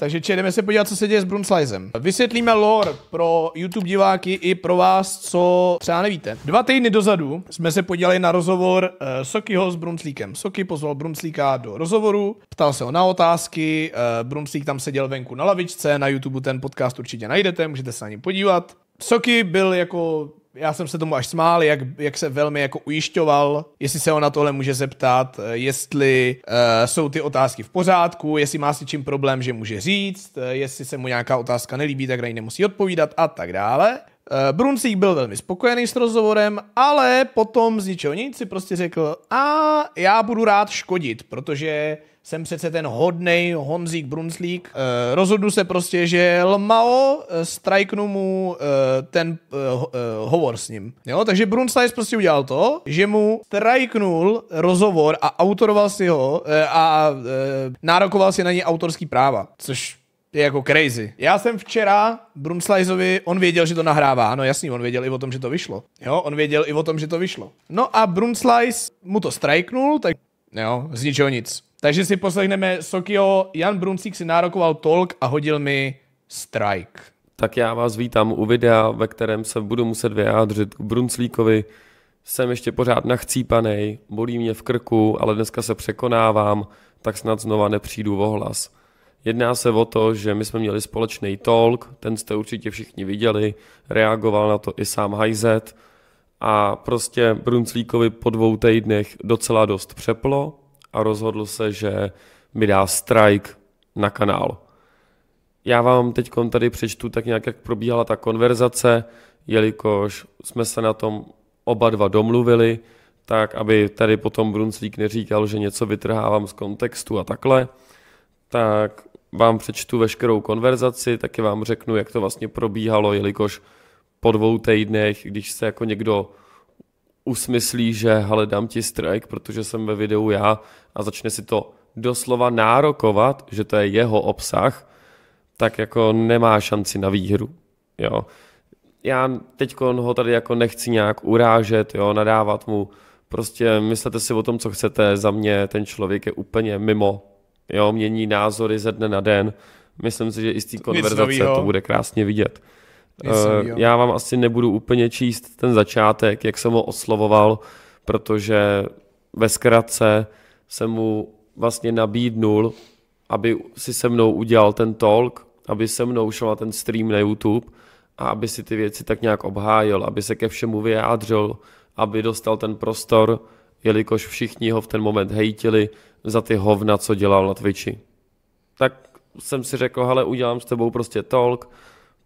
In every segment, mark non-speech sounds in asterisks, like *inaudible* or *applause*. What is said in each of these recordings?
Takže če, jdeme se podívat, co se děje s Brunslizem. Vysvětlíme lore pro YouTube diváky i pro vás, co třeba nevíte. Dva týdny dozadu jsme se podívali na rozhovor uh, Sokyho s Brunslíkem. Soky pozval Brunslíka do rozhovoru, ptal se ho na otázky, uh, eh, Brunslík tam seděl venku na lavičce, na YouTube ten podcast určitě najdete, můžete se na něj podívat. Soky byl jako já jsem se tomu až smál, jak, jak se velmi jako ujišťoval, jestli se ona tohle může zeptat, eh, jestli uh, jsou ty otázky v pořádku, jestli má si čím problém, že může říct, eh, jestli se mu nějaká otázka nelíbí, tak na ní nemusí odpovídat a tak dále. Eh, Bruncík byl velmi spokojený s rozhovorem, ale potom z ničeho nic si prostě řekl, a já budu rád škodit, protože jsem přece ten hodnej Honzík Brunslík. E, eh, rozhodnu se prostě, že lmao, e, strajknu mu e, ten e, e, hovor s ním. Jo, takže Brunslík prostě udělal to, že mu strajknul rozhovor a autoroval si ho e, a e, nárokoval si na něj autorský práva, což je jako crazy. Já jsem včera Brunslajzovi, on věděl, že to nahrává, ano jasný, on věděl i o tom, že to vyšlo. Jo, on věděl i o tom, že to vyšlo. No a Brunslajz mu to strajknul, tak jo, z ničeho nic. Takže si poslechneme Sokio, Jan Bruncík si nárokoval tolk a hodil mi strike. Tak já vás vítám u videa, ve kterém se budu muset vyjádřit k Brunslíkovi. Jsem ještě pořád nachcípanej, bolí mě v krku, ale dneska se překonávám, tak snad znova nepřijdu o hlas. Jedná se o to, že my jsme měli společný talk, ten jste určitě všichni viděli, reagoval na to i sám Hajzet a prostě Brunclíkovi po dvou týdnech docela dost přeplo a rozhodl se, že mi dá strike na kanál. Já vám teď tady přečtu tak nějak, jak probíhala ta konverzace, jelikož jsme se na tom oba dva domluvili, tak aby tady potom Brunclík neříkal, že něco vytrhávám z kontextu a takhle, tak vám přečtu veškerou konverzaci, taky vám řeknu, jak to vlastně probíhalo, jelikož po dvou týdnech, když se jako někdo usmyslí, že hele, dám ti strike, protože jsem ve videu já a začne si to doslova nárokovat, že to je jeho obsah, tak jako nemá šanci na výhru. Jo. Já teď ho tady jako nechci nějak urážet, jo, nadávat mu. Prostě myslete si o tom, co chcete. Za mě ten člověk je úplně mimo jo, mění názory ze dne na den. Myslím si, že i z té konverzace to bude krásně vidět. Eh, já vám asi nebudu úplně číst ten začátek, jak jsem ho oslovoval, protože ve zkratce jsem mu vlastně nabídnul, aby si se mnou udělal ten talk, aby se mnou šel na ten stream na YouTube a aby si ty věci tak nějak obhájil, aby se ke všemu vyjádřil, aby dostal ten prostor, jelikož všichni ho v ten moment hejtili, za ty hovna, co dělal na Twitchi. Tak jsem si řekl, hele, udělám s tebou prostě talk,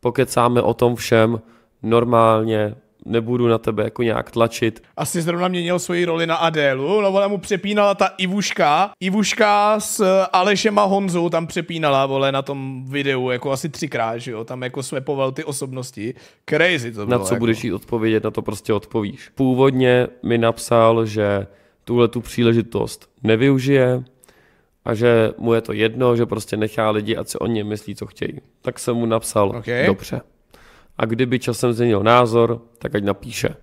pokecáme o tom všem normálně, nebudu na tebe jako nějak tlačit. Asi zrovna měnil svoji roli na Adélu, no ona mu přepínala ta Ivuška, Ivuška s eh, Alešem a Honzou tam přepínala, vole, na tom videu, jako asi třikrát, že jo, tam jako svepoval ty osobnosti, crazy to bylo. Na co jako. budeš jí odpovědět, na to prostě odpovíš. Původně mi napsal, že tuhle tu příležitost nevyužije a že mu je to jedno, že prostě nechá lidi, a co o něm myslí, co chtějí. Tak jsem mu napsal, okay. dobře. A kdyby časem změnil názor, tak ať napíše.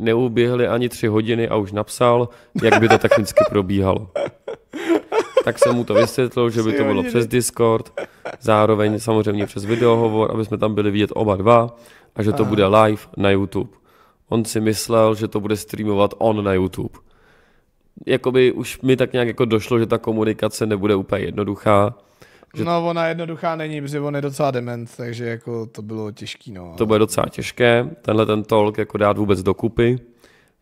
Neuběhly ani tři hodiny a už napsal, jak by to technicky probíhalo. Tak jsem mu to vysvětlil, že by to bylo přes Discord, zároveň samozřejmě přes videohovor, aby jsme tam byli vidět oba dva a že to Aha. bude live na YouTube. On si myslel, že to bude streamovat on na YouTube jakoby už mi tak nějak jako došlo, že ta komunikace nebude úplně jednoduchá. Že... No, ona jednoduchá není, protože on je docela dement, takže jako to bylo těžké. no. To bude docela těžké, tenhle ten talk jako dát vůbec dokupy,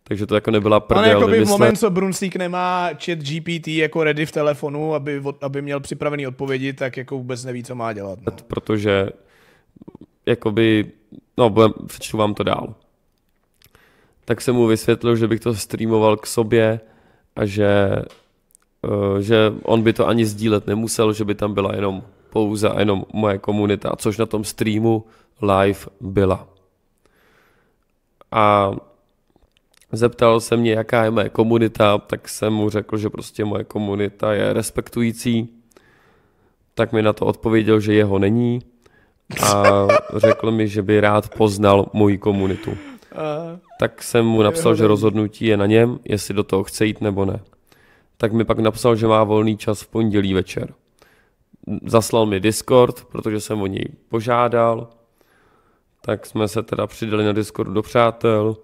takže to jako nebyla prdel. Ale jako by v moment, co Brunslík nemá chat GPT jako ready v telefonu, aby, aby měl připravený odpovědi, tak jako vůbec neví, co má dělat. No. Protože jakoby, no, přečtu vám to dál. Tak jsem mu vysvětlil, že bych to streamoval k sobě, a že, eh, že on by to ani sdílet nemusel, že by tam byla jenom pouze a jenom moje komunita, což na tom streamu live byla. A zeptal se mě, jaká je moje komunita, tak jsem mu řekl, že prostě moje komunita je respektující, tak mi na to odpověděl, že jeho není a řekl mi, že by rád poznal moji komunitu tak jsem mu napsal, že rozhodnutí je na něm, jestli do toho chce jít nebo ne. Tak mi pak napsal, že má volný čas v pondělí večer. Zaslal mi Discord, protože jsem o něj požádal, tak jsme se teda přidali na Discord do přátel,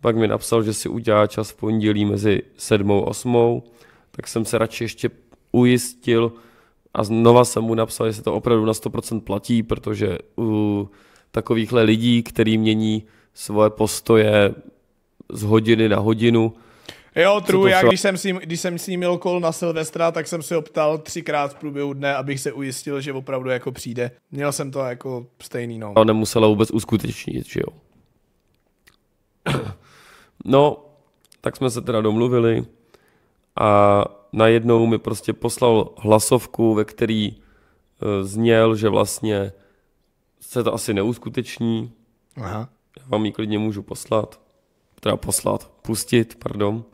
pak mi napsal, že si udělá čas v pondělí mezi sedmou a osmou, tak jsem se radši ještě ujistil a znova jsem mu napsal, jestli to opravdu na 100% platí, protože u takovýchhle lidí, který mění svoje postoje z hodiny na hodinu. Jo, true, já když jsem, s ním, když jsem s ním měl kol na Silvestra, tak jsem se optal třikrát v průběhu dne, abych se ujistil, že opravdu jako přijde. Měl jsem to jako stejný, no. A nemusela vůbec uskutečnit, že jo. *clears throat* No, tak jsme se teda domluvili a najednou mi prostě poslal hlasovku, ve který e, zněl, že vlastně se to asi neuskuteční. Aha. Já vám ji klidně můžu poslat. Teda poslat, pustit, pardon.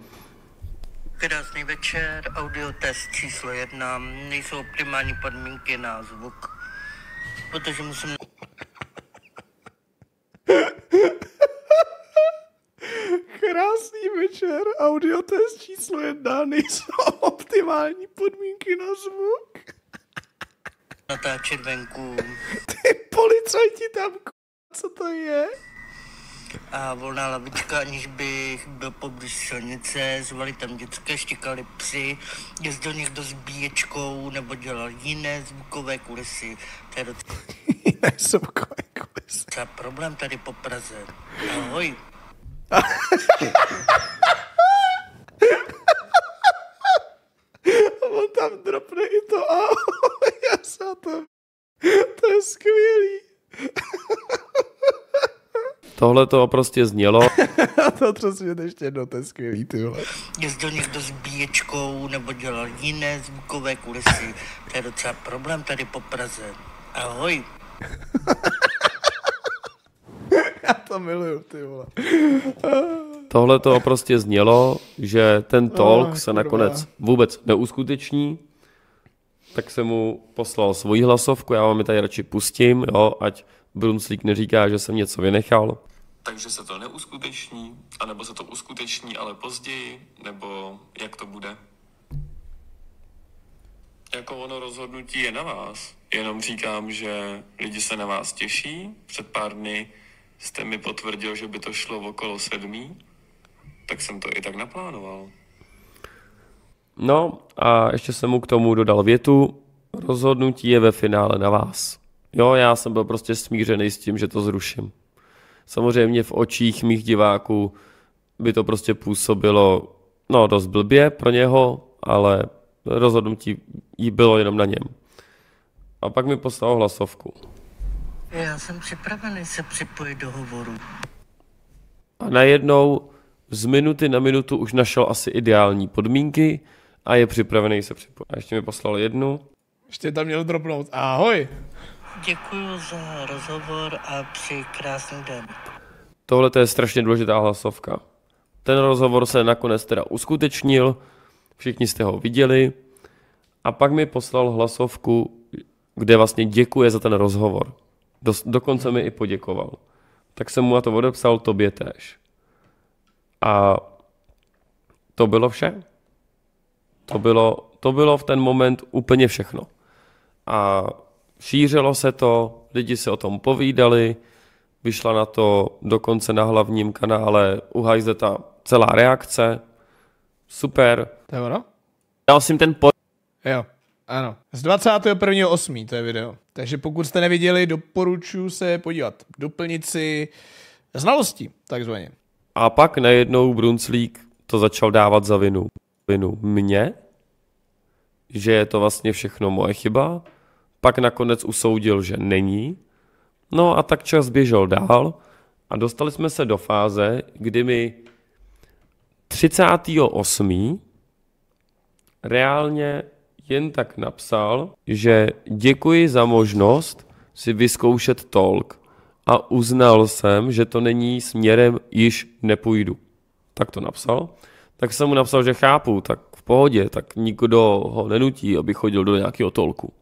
Krásný večer, audiotest číslo jedna. Nejsou optimální podmínky na zvuk, protože musím... *laughs* Krásný večer, audiotest číslo jedna, nejsou optimální podmínky na zvuk. Natáčet venku. Ty policajti tam, co to je? a volná lavička, aniž bych byl poblíž silnice, zvali tam dětské, štěkali psy, jezdil někdo s bíječkou nebo dělal jiné zvukové kulisy. To je docela... *laughs* jiné zvukové kulisy. problém tady po Praze. Ahoj. *laughs* Tohle to prostě znělo. *laughs* to přesně ještě jedno, to je skvělý, ty vole. Jezdil někdo s bíječkou nebo dělal jiné zvukové kulisy. To je docela problém tady po Praze. Ahoj. *laughs* Já to miluju, ty vole. *laughs* Tohle to prostě znělo, že ten talk oh, se nakonec vůbec neuskuteční, tak jsem mu poslal svoji hlasovku, já vám ji tady radši pustím, jo, ať Brunslík neříká, že jsem něco vynechal takže se to neuskuteční, anebo se to uskuteční, ale později, nebo jak to bude? Jako ono rozhodnutí je na vás. Jenom říkám, že lidi se na vás těší. Před pár dny jste mi potvrdil, že by to šlo okolo sedmí, tak jsem to i tak naplánoval. No a ještě jsem mu k tomu dodal větu, rozhodnutí je ve finále na vás. Jo, já jsem byl prostě smířený s tím, že to zruším. Samozřejmě v očích mých diváků by to prostě působilo no, dost blbě pro něho, ale rozhodnutí jí bylo jenom na něm. A pak mi poslal hlasovku. Já jsem připravený se připojit do hovoru. A najednou z minuty na minutu už našel asi ideální podmínky a je připravený se připojit. A ještě mi poslal jednu. Ještě tam měl dropnout. Ahoj! Děkuji za rozhovor a při krásný den. Tohle je strašně důležitá hlasovka. Ten rozhovor se nakonec teda uskutečnil, všichni jste ho viděli a pak mi poslal hlasovku, kde vlastně děkuje za ten rozhovor. Do, dokonce mi i poděkoval. Tak jsem mu na to odepsal tobě též. A to bylo vše. To bylo, to bylo v ten moment úplně všechno. A šířilo se to, lidi se o tom povídali, vyšla na to dokonce na hlavním kanále u ta celá reakce. Super. To je ono? Já jsem ten po... Jo, ano. Z 21.8. to je video. Takže pokud jste neviděli, doporučuji se podívat. Doplnit si znalosti, takzvaně. A pak najednou Brunslík to začal dávat za vinu. Vinu mě, že je to vlastně všechno moje chyba, pak nakonec usoudil, že není. No a tak čas běžel dál a dostali jsme se do fáze, kdy mi 38. reálně jen tak napsal, že děkuji za možnost si vyzkoušet tolk a uznal jsem, že to není směrem, již nepůjdu. Tak to napsal. Tak jsem mu napsal, že chápu, tak v pohodě, tak nikdo ho nenutí, aby chodil do nějakého tolku.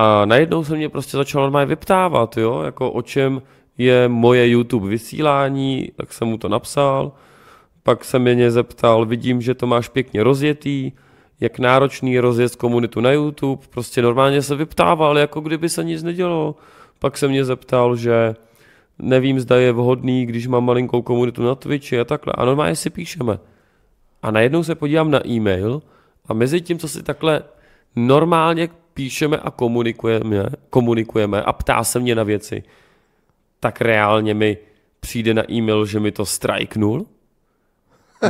A najednou se mě prostě začal normálně vyptávat, jo, jako o čem je moje YouTube vysílání, tak jsem mu to napsal. Pak se mě zeptal, vidím, že to máš pěkně rozjetý, jak náročný je rozjet komunitu na YouTube. Prostě normálně se vyptával, jako kdyby se nic nedělo. Pak se mě zeptal, že nevím, zda je vhodný, když mám malinkou komunitu na Twitchi a takhle. A normálně si píšeme. A najednou se podívám na e-mail a mezi tím, co si takhle normálně píšeme a komunikujeme, komunikujeme a ptá se mě na věci, tak reálně mi přijde na e-mail, že mi to strajknul?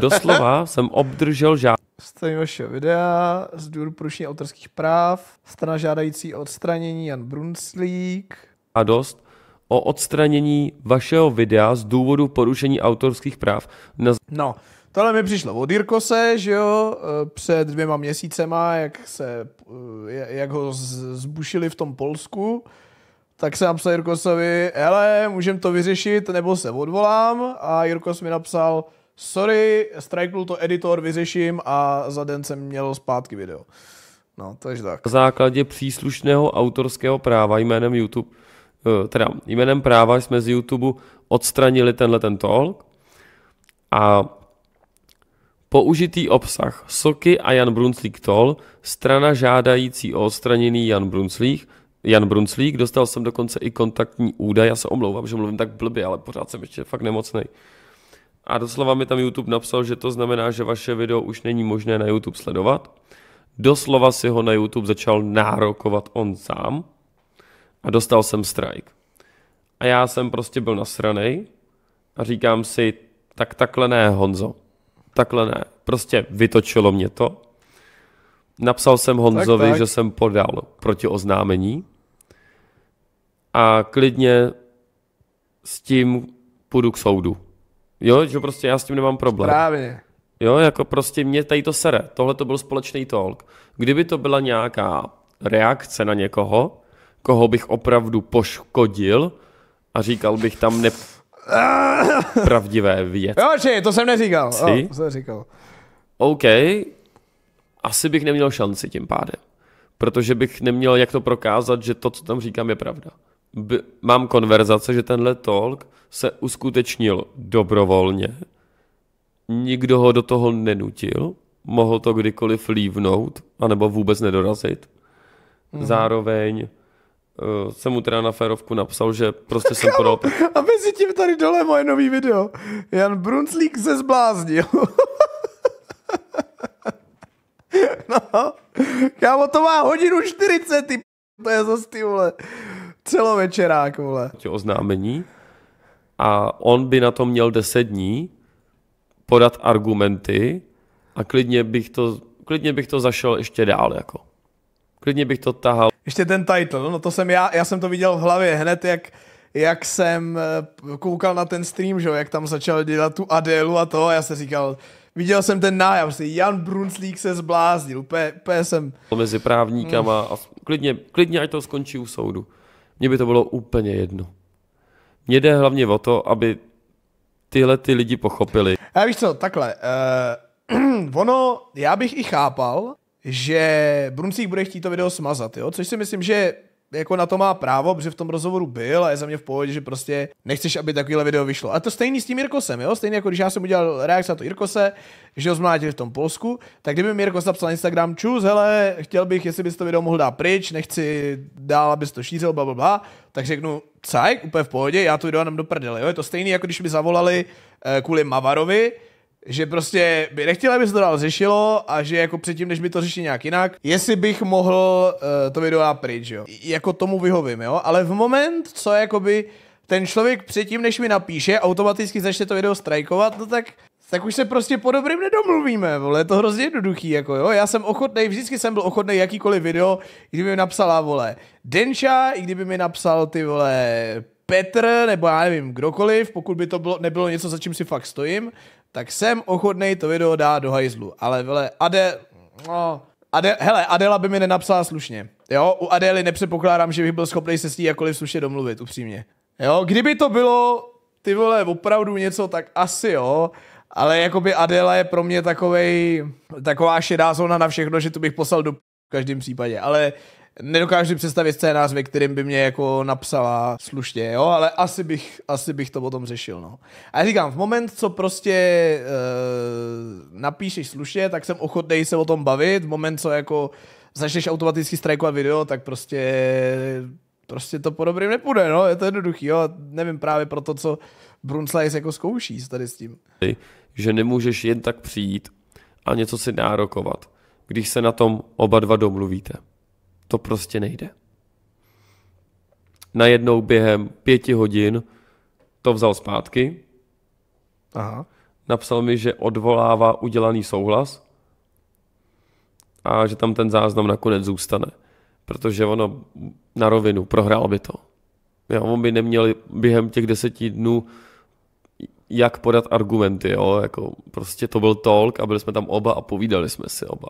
Doslova *laughs* jsem obdržel žádost. Stojí vašeho videa, z důvodu porušení autorských práv, strana žádající o odstranění Jan Brunslík. A dost o odstranění vašeho videa z důvodu porušení autorských práv. Na... No, Tohle mi přišlo od Jirkose, že jo, e, před dvěma měsícema, jak, se, e, jak ho zbušili v tom Polsku, tak jsem napsal Jirkosovi, hele, můžem to vyřešit, nebo se odvolám. A Jirkos mi napsal, sorry, strajknul to editor, vyřeším a za den jsem měl zpátky video. No, takže tak. Na základě příslušného autorského práva jménem YouTube, e, teda jménem práva jsme z YouTube odstranili tenhle ten talk a Použitý obsah Soky a Jan Brunclík Tol, strana žádající o odstraněný Jan Brunclík, Jan Brunclík, dostal jsem dokonce i kontaktní údaj, já se omlouvám, že mluvím tak blbě, ale pořád jsem ještě fakt nemocný. A doslova mi tam YouTube napsal, že to znamená, že vaše video už není možné na YouTube sledovat. Doslova si ho na YouTube začal nárokovat on sám a dostal jsem strike. A já jsem prostě byl nasranej a říkám si, tak takhle ne, Honzo takhle ne. Prostě vytočilo mě to. Napsal jsem Honzovi, tak, tak. že jsem podal proti oznámení a klidně s tím půjdu k soudu. Jo, že prostě já s tím nemám problém. Právě. Jo, jako prostě mě tady to sere. Tohle to byl společný talk. Kdyby to byla nějaká reakce na někoho, koho bych opravdu poškodil a říkal bych tam ne, pravdivé věc. Jo, či, to jsem neříkal. Jo, to jsem říkal. OK, asi bych neměl šanci tím pádem, protože bych neměl jak to prokázat, že to, co tam říkám, je pravda. B- mám konverzace, že tenhle talk se uskutečnil dobrovolně, nikdo ho do toho nenutil, mohl to kdykoliv lívnout, anebo vůbec nedorazit. Mm. Zároveň uh, jsem mu teda na férovku napsal, že prostě jsem *laughs* podal... A mezi tím tady dole moje nový video. Jan Brunslík se zbláznil. *laughs* no, kámo, to má hodinu 40, ty to je zase ty vole. Celovečerák, vole. Tě oznámení a on by na to měl 10 dní podat argumenty a klidně bych to, klidně bych to zašel ještě dál, jako. Klidně bych to tahal. Ještě ten title, no, no to jsem já, já jsem to viděl v hlavě hned, jak, jak jsem eh, koukal na ten stream, že, jak tam začal dělat tu Adélu a to, a já jsem říkal, viděl jsem ten nájav, si Jan Brunslík se zbláznil, úplně, úplně jsem... Mezi právníkama hmm. a klidně, klidně, ať to skončí u soudu. Mně by to bylo úplně jedno. Mně jde hlavně o to, aby tyhle ty lidi pochopili. Já víš co, takhle, uh, *clears throat* ono, já bych i chápal, že Bruncík bude chtít to video smazat, jo? což si myslím, že jako na to má právo, protože v tom rozhovoru byl a je za mě v pohodě, že prostě nechceš, aby takovýhle video vyšlo. A to stejný s tím Jirkosem, jo? Stejně jako když já jsem udělal reakci na to Jirkose, že ho zmlátili v tom Polsku, tak kdyby mi Jirkos napsal na Instagram, čus, hele, chtěl bych, jestli bys to video mohl dát pryč, nechci dál, abys to šířil, bla, bla, bla, tak řeknu, cajk, úplně v pohodě, já to video nám do prdele, jo? Je to stejný, jako když mi zavolali eh, kvůli Mavarovi, že prostě by nechtěla, aby se to dál řešilo a že jako předtím, než by to řešili nějak jinak, jestli bych mohl uh, to video dát pryč, jo. Jako tomu vyhovím, jo. Ale v moment, co jakoby ten člověk předtím, než mi napíše, automaticky začne to video strajkovat, no tak tak už se prostě po dobrým nedomluvíme, vole, je to hrozně jednoduchý, jako jo, já jsem ochotný, vždycky jsem byl ochotný jakýkoliv video, kdyby mi napsala, vole, Denča, i kdyby mi napsal, ty vole, Petr, nebo já nevím, kdokoliv, pokud by to bylo, nebylo něco, za čím si fakt stojím, tak jsem ochotnej to video dát do hajzlu. Ale vele, Ade, no, Ade, hele, Adela by mi nenapsala slušně. Jo, u Adely nepředpokládám, že bych byl schopný se s ní jakkoliv slušně domluvit, upřímně. Jo, kdyby to bylo, ty vole, opravdu něco, tak asi jo, ale jakoby Adela je pro mě takovej, taková šedá zóna na všechno, že tu bych poslal do v každém případě, ale nedokážu představit scénář, ve kterým by mě jako napsala slušně, jo, ale asi bych, asi bych to potom řešil, no. A já říkám, v moment, co prostě e, napíšeš slušně, tak jsem ochotný se o tom bavit, v moment, co jako začneš automaticky strajkovat video, tak prostě prostě to po dobrým nepůjde, no, je to jednoduchý, jo, nevím právě pro to, co Brunslice jako zkouší tady s tím. Že nemůžeš jen tak přijít a něco si nárokovat, když se na tom oba dva domluvíte to prostě nejde. Najednou během pěti hodin to vzal zpátky. Aha. Napsal mi, že odvolává udělaný souhlas a že tam ten záznam nakonec zůstane. Protože ono na rovinu prohrál by to. Jo, on by neměl během těch deseti dnů jak podat argumenty, jo, jako prostě to byl talk a byli jsme tam oba a povídali jsme si oba.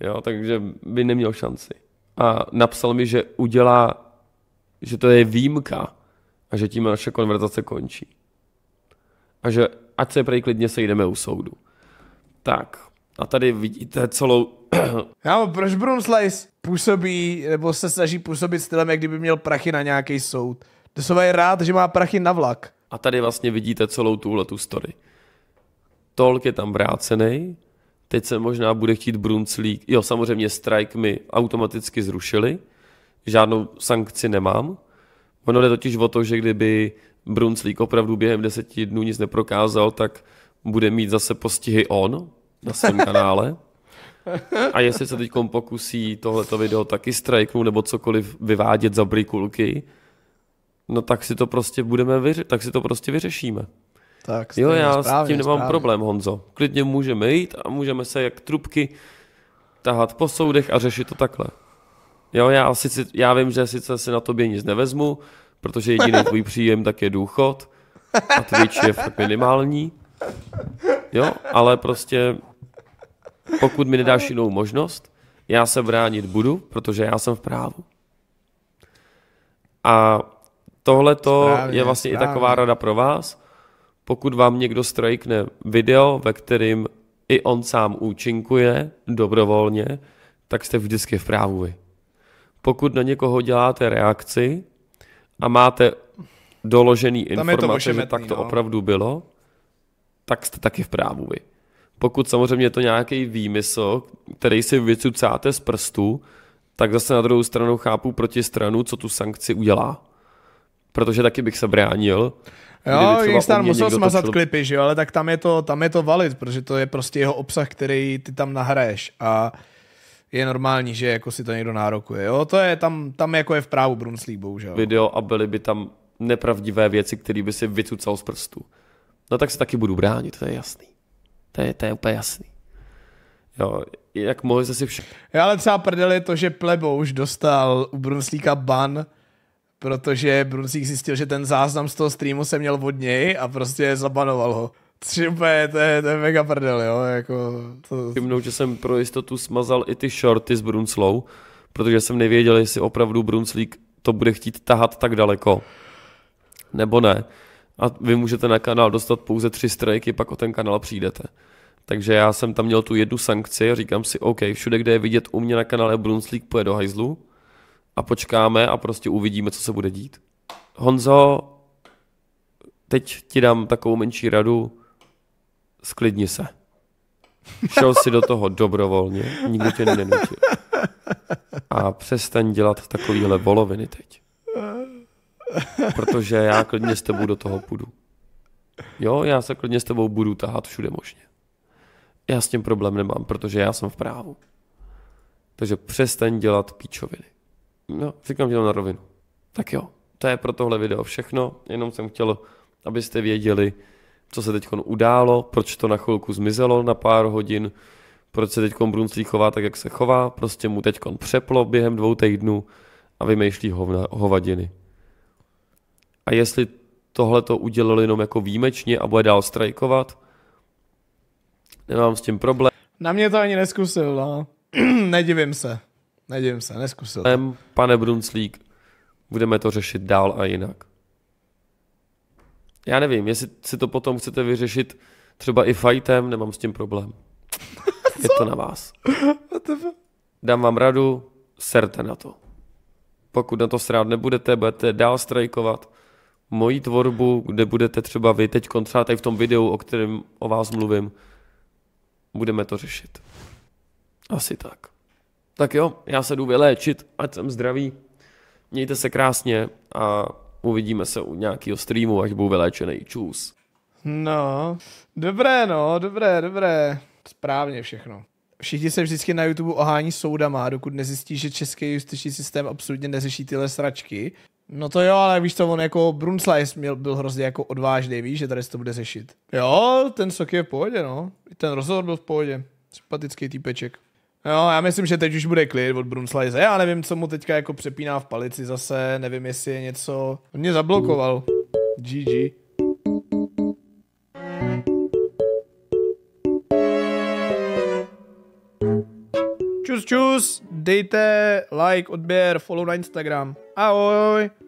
Jo, takže by neměl šanci a napsal mi, že udělá, že to je výjimka a že tím naše konverzace končí. A že ať se prej klidně sejdeme u soudu. Tak, a tady vidíte celou... *clears throat* Já, proč Brunslice působí, nebo se snaží působit stylem, jak kdyby měl prachy na nějaký soud? Doslova je rád, že má prachy na vlak. A tady vlastně vidíte celou tuhle tu story. Tolk je tam vrácený, Teď se možná bude chtít Brunclík. Jo, samozřejmě strike mi automaticky zrušili. Žádnou sankci nemám. Ono jde totiž o to, že kdyby Brunclík opravdu během deseti dnů nic neprokázal, tak bude mít zase postihy on na svém *laughs* kanále. A jestli se teď pokusí tohleto video taky strajknout nebo cokoliv vyvádět za brikulky, no tak si to prostě budeme vyře- tak si to prostě vyřešíme. Tak, jo, já správně, s tím nemám správně. problém, Honzo. Klidně můžeme jít a můžeme se jak trubky tahat po soudech a řešit to takhle. Jo, já, sice, já vím, že sice si na tobě nic nevezmu, protože jediný tvůj *laughs* příjem tak je důchod a Twitch je fakt minimální. Jo, ale prostě pokud mi nedáš jinou možnost, já se bránit budu, protože já jsem v právu. A tohle to je vlastně správně. i taková rada pro vás – pokud vám někdo strajkne video, ve kterým i on sám účinkuje dobrovolně, tak jste vždycky v právu vy. Pokud na někoho děláte reakci a máte doložený Tam informace, že tak to no. opravdu bylo, tak jste taky v právu vy. Pokud samozřejmě je to nějaký výmysl, který si vycucáte z prstu, tak zase na druhou stranu chápu proti stranu, co tu sankci udělá protože taky bych se bránil. Jo, Gangstar musel smazat točil... klipy, že jo, ale tak tam je, to, tam je to valid, protože to je prostě jeho obsah, který ty tam nahraješ a je normální, že jako si to někdo nárokuje, jo, to je tam, tam jako je v právu Brunslík, bohužel. Video a byly by tam nepravdivé věci, které by si vycucal z prstu. No tak se taky budu bránit, to je jasný. To je, to je úplně jasný. Jo, jak mohli se si všechno. ale třeba prdel je to, že Plebo už dostal u Brunslíka ban protože Brunsík zjistil, že ten záznam z toho streamu se měl od něj a prostě zabanoval ho. Tři úplně, to je, to je mega prdel, jo, jako to... Mnou, že jsem pro jistotu smazal i ty shorty s Brunslou, protože jsem nevěděl, jestli opravdu Brunslík to bude chtít tahat tak daleko, nebo ne. A vy můžete na kanál dostat pouze tři strajky, pak o ten kanál přijdete. Takže já jsem tam měl tu jednu sankci, a říkám si, OK, všude, kde je vidět u mě na kanále Brunslík, pojede do hajzlu, a počkáme a prostě uvidíme, co se bude dít. Honzo, teď ti dám takovou menší radu, sklidni se. Šel si do toho dobrovolně, nikdo tě nenutil. A přestaň dělat takovýhle voloviny teď. Protože já klidně s tebou do toho půjdu. Jo, já se klidně s tebou budu tahat všude možně. Já s tím problém nemám, protože já jsem v právu. Takže přestaň dělat píčoviny. No, říkám ti to na rovinu. Tak jo, to je pro tohle video všechno, jenom jsem chtěl, abyste věděli, co se teď událo, proč to na chvilku zmizelo na pár hodin, proč se teď Brunslí chová tak, jak se chová, prostě mu teď přeplo během dvou týdnů a vymýšlí hovna, hovadiny. A jestli tohle to udělal jenom jako výjimečně a bude dál strajkovat, nemám s tím problém. Na mě to ani neskusil, no. *clears throat* Nedivím se. Nedivím se, neskusil. jsem. Pane Brunslík, budeme to řešit dál a jinak. Já nevím, jestli si to potom chcete vyřešit třeba i fightem, nemám s tím problém. *laughs* Je to na vás. Dám vám radu, serte na to. Pokud na to srát nebudete, budete dál strajkovat moji tvorbu, kde budete třeba vy teď třeba tady v tom videu, o kterém o vás mluvím, budeme to řešit. Asi tak tak jo, já se jdu vyléčit, ať jsem zdravý. Mějte se krásně a uvidíme se u nějakého streamu, až budu vyléčený. Čus. No, dobré no, dobré, dobré. Správně všechno. Všichni se vždycky na YouTube ohání soudama, dokud nezjistí, že český justiční systém absolutně neřeší tyhle sračky. No to jo, ale víš to, on jako Brunslajs měl, byl hrozně jako odvážný, víš, že tady se to bude řešit. Jo, ten sok je v pohodě, no. Ten rozhovor byl v pohodě. Sympatický týpeček. No, já myslím, že teď už bude klid od Brunslice. Já nevím, co mu teďka jako přepíná v palici zase, nevím, jestli je něco... On mě zablokoval. GG. Čus, čus, dejte like, odběr, follow na Instagram. Ahoj!